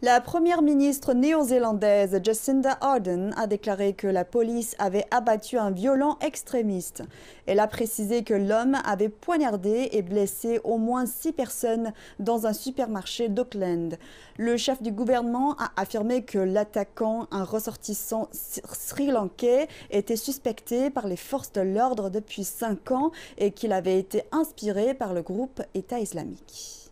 La première ministre néo-zélandaise Jacinda Ardern a déclaré que la police avait abattu un violent extrémiste. Elle a précisé que l'homme avait poignardé et blessé au moins six personnes dans un supermarché d'Auckland. Le chef du gouvernement a affirmé que l'attaquant, un ressortissant sri-lankais, était suspecté par les forces de l'ordre depuis cinq ans et qu'il avait été inspiré par le groupe État islamique.